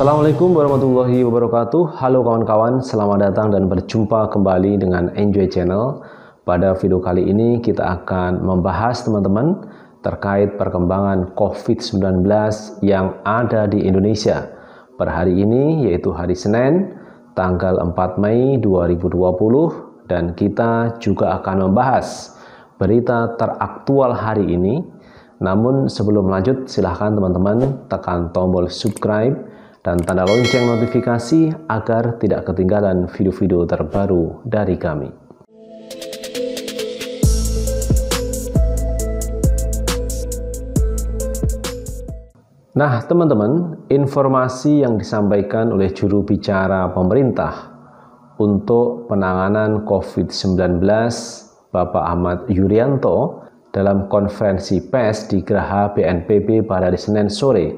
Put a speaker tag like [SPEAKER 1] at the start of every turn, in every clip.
[SPEAKER 1] Assalamualaikum warahmatullahi wabarakatuh. Halo kawan-kawan, selamat datang dan berjumpa kembali dengan Enjoy Channel. Pada video kali ini kita akan membahas teman-teman terkait perkembangan COVID-19 yang ada di Indonesia. Per hari ini yaitu hari Senin tanggal 4 Mei 2020 dan kita juga akan membahas berita teraktual hari ini. Namun sebelum lanjut silahkan teman-teman tekan tombol subscribe dan tanda lonceng notifikasi agar tidak ketinggalan video-video terbaru dari kami. Nah, teman-teman, informasi yang disampaikan oleh juru bicara pemerintah untuk penanganan COVID-19 Bapak Ahmad Yuryanto dalam konferensi pers di Geraha BNPB pada hari Senin sore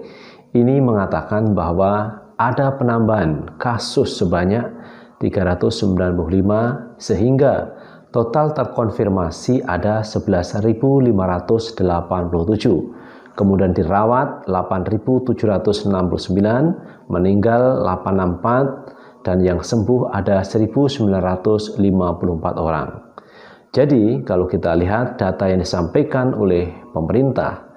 [SPEAKER 1] ini mengatakan bahwa ada penambahan kasus sebanyak 395 sehingga total terkonfirmasi ada 11.587. Kemudian dirawat 8.769, meninggal 864 dan yang sembuh ada 1.954 orang. Jadi, kalau kita lihat data yang disampaikan oleh pemerintah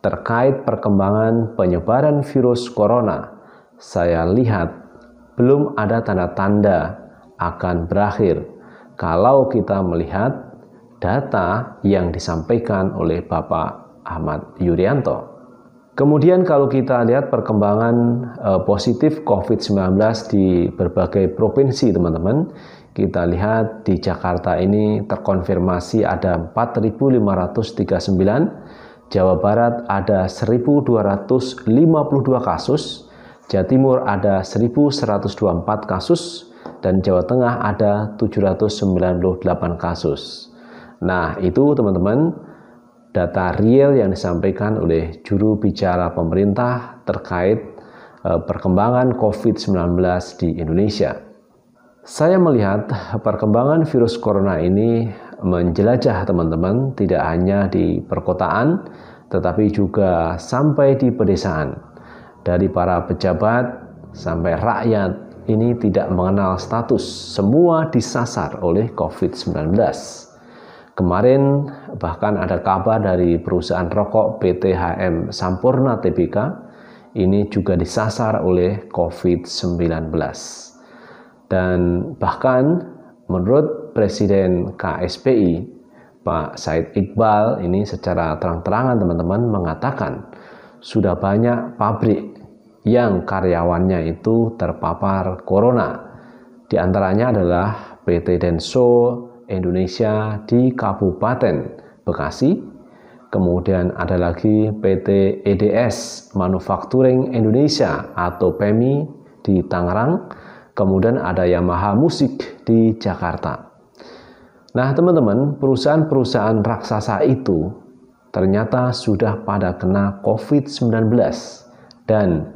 [SPEAKER 1] terkait perkembangan penyebaran virus corona, saya lihat belum ada tanda-tanda akan berakhir kalau kita melihat data yang disampaikan oleh Bapak Ahmad Yuryanto. Kemudian kalau kita lihat perkembangan eh, positif COVID-19 di berbagai provinsi, teman-teman, kita lihat di Jakarta ini terkonfirmasi ada 4.539 Jawa Barat ada 1.252 kasus, Jawa Timur ada 1.124 kasus, dan Jawa Tengah ada 798 kasus. Nah, itu teman-teman data real yang disampaikan oleh juru bicara pemerintah terkait eh, perkembangan COVID-19 di Indonesia. Saya melihat perkembangan virus corona ini menjelajah teman-teman, tidak hanya di perkotaan, tetapi juga sampai di pedesaan. Dari para pejabat sampai rakyat ini tidak mengenal status, semua disasar oleh COVID-19. Kemarin bahkan ada kabar dari perusahaan rokok pt hm Sampurna TBK ini juga disasar oleh COVID-19. Dan bahkan Menurut Presiden KSPI, Pak Said Iqbal ini secara terang-terangan teman-teman mengatakan sudah banyak pabrik yang karyawannya itu terpapar corona. Di antaranya adalah PT Denso Indonesia di Kabupaten Bekasi, kemudian ada lagi PT EDS Manufacturing Indonesia atau PEMI di Tangerang, kemudian ada Yamaha Musik di Jakarta. Nah, teman-teman, perusahaan-perusahaan raksasa itu ternyata sudah pada kena COVID-19 dan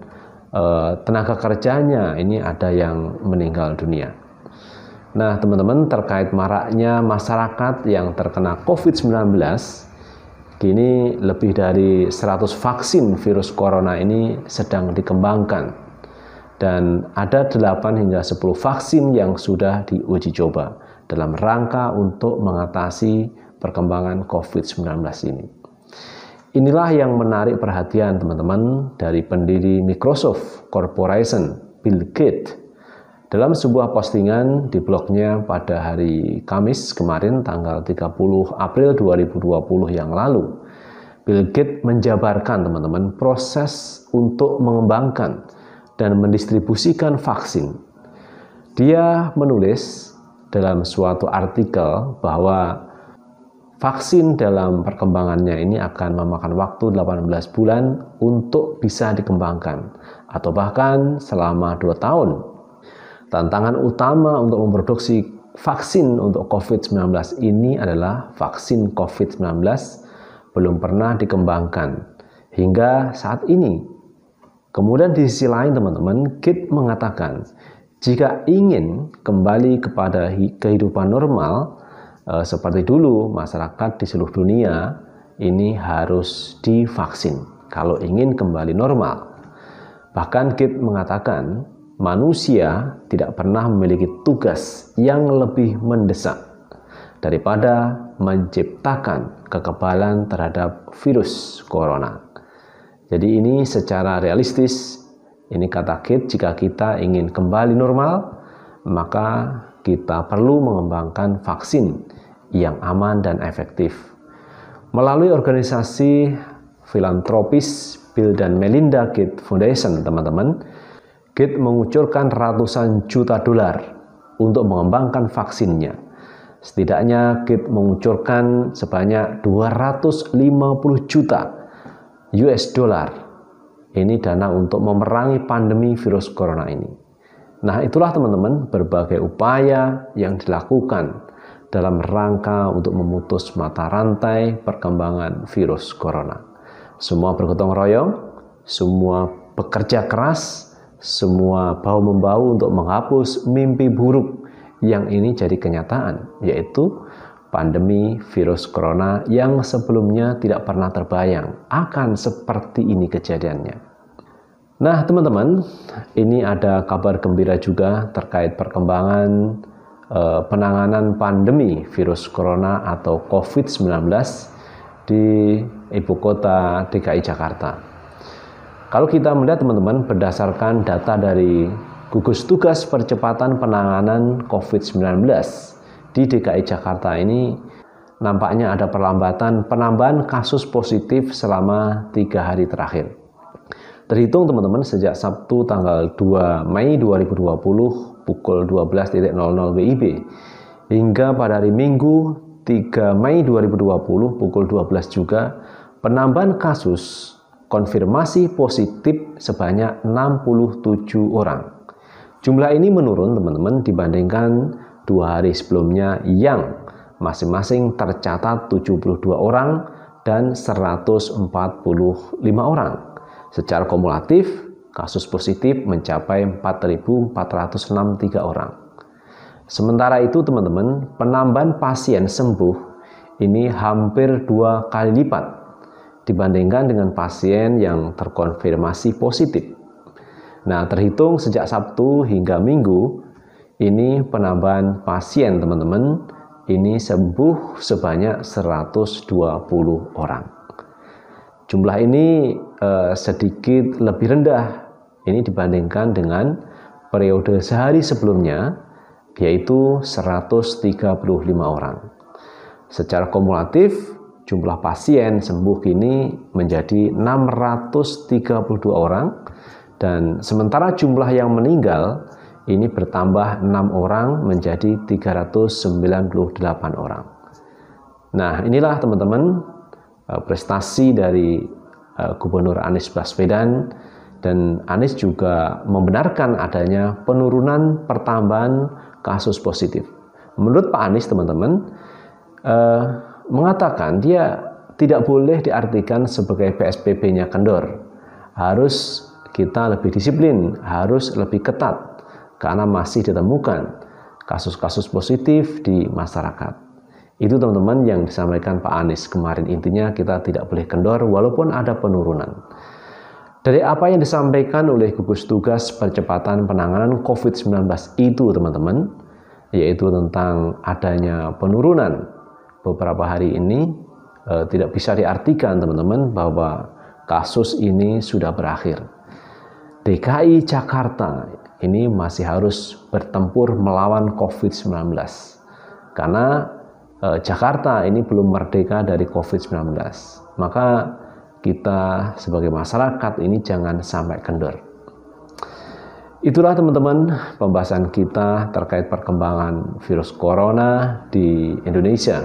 [SPEAKER 1] e, tenaga kerjanya ini ada yang meninggal dunia. Nah, teman-teman, terkait maraknya masyarakat yang terkena COVID-19, kini lebih dari 100 vaksin virus corona ini sedang dikembangkan dan ada 8 hingga 10 vaksin yang sudah diuji coba dalam rangka untuk mengatasi perkembangan COVID-19 ini. Inilah yang menarik perhatian teman-teman dari pendiri Microsoft Corporation, Bill Gates. Dalam sebuah postingan di blognya pada hari Kamis kemarin tanggal 30 April 2020 yang lalu, Bill Gates menjabarkan teman-teman proses untuk mengembangkan dan mendistribusikan vaksin. Dia menulis dalam suatu artikel bahwa vaksin dalam perkembangannya ini akan memakan waktu 18 bulan untuk bisa dikembangkan atau bahkan selama 2 tahun. Tantangan utama untuk memproduksi vaksin untuk COVID-19 ini adalah vaksin COVID-19 belum pernah dikembangkan hingga saat ini Kemudian di sisi lain teman-teman, Kit mengatakan, jika ingin kembali kepada kehidupan normal eh, seperti dulu, masyarakat di seluruh dunia ini harus divaksin kalau ingin kembali normal. Bahkan Kit mengatakan, manusia tidak pernah memiliki tugas yang lebih mendesak daripada menciptakan kekebalan terhadap virus corona. Jadi ini secara realistis, ini kata Kit, jika kita ingin kembali normal, maka kita perlu mengembangkan vaksin yang aman dan efektif. Melalui organisasi filantropis Bill dan Melinda Gates Foundation, teman-teman, Gates mengucurkan ratusan juta dolar untuk mengembangkan vaksinnya. Setidaknya Gates mengucurkan sebanyak 250 juta US dollar. Ini dana untuk memerangi pandemi virus corona ini. Nah, itulah teman-teman berbagai upaya yang dilakukan dalam rangka untuk memutus mata rantai perkembangan virus corona. Semua bergotong royong, semua bekerja keras, semua bau membau untuk menghapus mimpi buruk yang ini jadi kenyataan, yaitu pandemi virus corona yang sebelumnya tidak pernah terbayang akan seperti ini kejadiannya. Nah, teman-teman, ini ada kabar gembira juga terkait perkembangan eh, penanganan pandemi virus corona atau COVID-19 di ibu kota DKI Jakarta. Kalau kita melihat teman-teman berdasarkan data dari gugus tugas percepatan penanganan COVID-19 di DKI Jakarta ini nampaknya ada perlambatan penambahan kasus positif selama tiga hari terakhir. Terhitung teman-teman sejak Sabtu tanggal 2 Mei 2020 pukul 12.00 WIB hingga pada hari Minggu 3 Mei 2020 pukul 12 juga penambahan kasus konfirmasi positif sebanyak 67 orang. Jumlah ini menurun teman-teman dibandingkan dua hari sebelumnya yang masing-masing tercatat 72 orang dan 145 orang. Secara kumulatif, kasus positif mencapai 4.463 orang. Sementara itu, teman-teman, penambahan pasien sembuh ini hampir dua kali lipat dibandingkan dengan pasien yang terkonfirmasi positif. Nah, terhitung sejak Sabtu hingga Minggu, ini penambahan pasien teman-teman, ini sembuh sebanyak 120 orang. Jumlah ini eh, sedikit lebih rendah ini dibandingkan dengan periode sehari sebelumnya yaitu 135 orang. Secara kumulatif jumlah pasien sembuh ini menjadi 632 orang dan sementara jumlah yang meninggal ini bertambah 6 orang menjadi 398 orang. Nah, inilah teman-teman eh, prestasi dari eh, Gubernur Anies Baswedan dan Anies juga membenarkan adanya penurunan pertambahan kasus positif. Menurut Pak Anies, teman-teman, eh, mengatakan dia tidak boleh diartikan sebagai PSBB-nya kendor. Harus kita lebih disiplin, harus lebih ketat karena masih ditemukan kasus-kasus positif di masyarakat. Itu teman-teman yang disampaikan Pak Anies kemarin intinya kita tidak boleh kendor walaupun ada penurunan. Dari apa yang disampaikan oleh gugus tugas percepatan penanganan COVID-19 itu teman-teman, yaitu tentang adanya penurunan beberapa hari ini eh, tidak bisa diartikan teman-teman bahwa kasus ini sudah berakhir. DKI Jakarta ini masih harus bertempur melawan COVID-19 karena eh, Jakarta ini belum merdeka dari COVID-19. Maka kita sebagai masyarakat ini jangan sampai kendor. Itulah teman-teman pembahasan kita terkait perkembangan virus corona di Indonesia.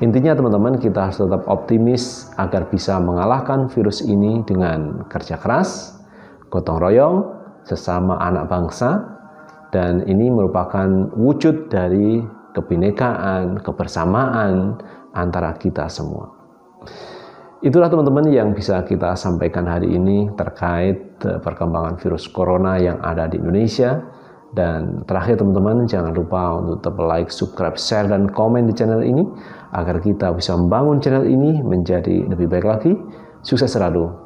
[SPEAKER 1] Intinya teman-teman kita harus tetap optimis agar bisa mengalahkan virus ini dengan kerja keras, gotong royong, sesama anak bangsa dan ini merupakan wujud dari kebinekaan, kebersamaan antara kita semua. Itulah teman-teman yang bisa kita sampaikan hari ini terkait eh, perkembangan virus corona yang ada di Indonesia. Dan terakhir teman-teman jangan lupa untuk tetap like, subscribe, share, dan komen di channel ini agar kita bisa membangun channel ini menjadi lebih baik lagi. Sukses selalu